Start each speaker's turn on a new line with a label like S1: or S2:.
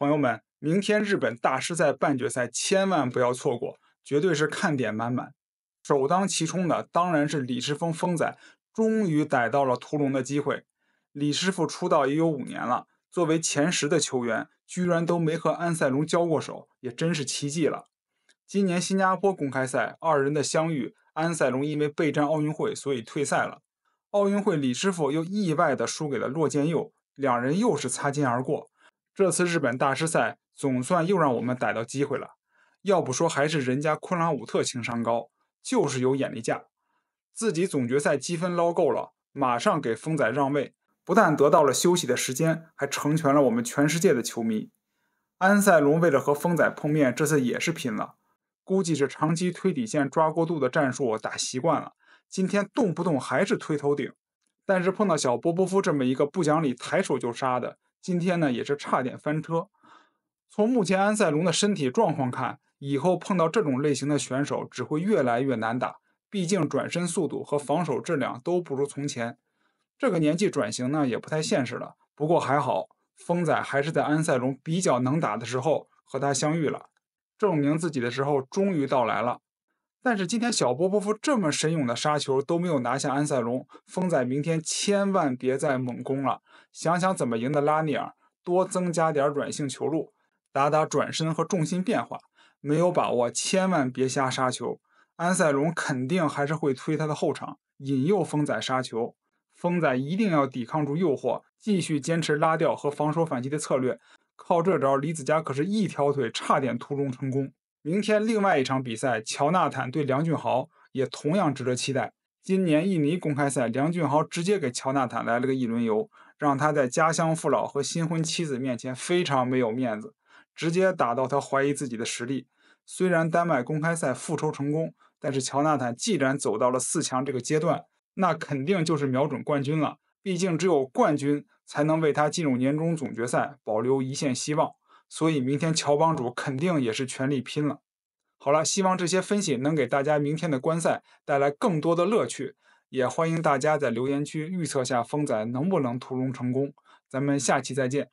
S1: 朋友们，明天日本大师赛半决赛千万不要错过，绝对是看点满满。首当其冲的当然是李世峰，峰仔终于逮到了屠龙的机会。李师傅出道也有五年了，作为前十的球员，居然都没和安塞龙交过手，也真是奇迹了。今年新加坡公开赛，二人的相遇，安塞龙因为备战奥运会，所以退赛了。奥运会，李师傅又意外的输给了骆建佑，两人又是擦肩而过。这次日本大师赛总算又让我们逮到机会了。要不说还是人家昆拉武特情商高，就是有眼力价。自己总决赛积分捞够了，马上给峰仔让位，不但得到了休息的时间，还成全了我们全世界的球迷。安塞龙为了和峰仔碰面，这次也是拼了。估计是长期推底线抓过度的战术打习惯了，今天动不动还是推头顶。但是碰到小波波夫这么一个不讲理、抬手就杀的。今天呢，也是差点翻车。从目前安塞龙的身体状况看，以后碰到这种类型的选手，只会越来越难打。毕竟转身速度和防守质量都不如从前，这个年纪转型呢，也不太现实了。不过还好，风仔还是在安塞龙比较能打的时候和他相遇了，证明自己的时候终于到来了。但是今天小波波夫这么神勇的杀球都没有拿下安塞龙，风仔明天千万别再猛攻了。想想怎么赢的拉尼尔，多增加点软性球路，打打转身和重心变化。没有把握千万别瞎杀球。安塞龙肯定还是会推他的后场，引诱风仔杀球。风仔一定要抵抗住诱惑，继续坚持拉吊和防守反击的策略。靠这招，李子嘉可是一条腿差点屠龙成功。明天另外一场比赛，乔纳坦对梁俊豪也同样值得期待。今年印尼公开赛，梁俊豪直接给乔纳坦来了个一轮游，让他在家乡父老和新婚妻子面前非常没有面子，直接打到他怀疑自己的实力。虽然丹麦公开赛复仇成功，但是乔纳坦既然走到了四强这个阶段，那肯定就是瞄准冠军了。毕竟只有冠军才能为他进入年终总决赛保留一线希望。所以明天乔帮主肯定也是全力拼了。好了，希望这些分析能给大家明天的观赛带来更多的乐趣，也欢迎大家在留言区预测下风仔能不能屠龙成功。咱们下期再见。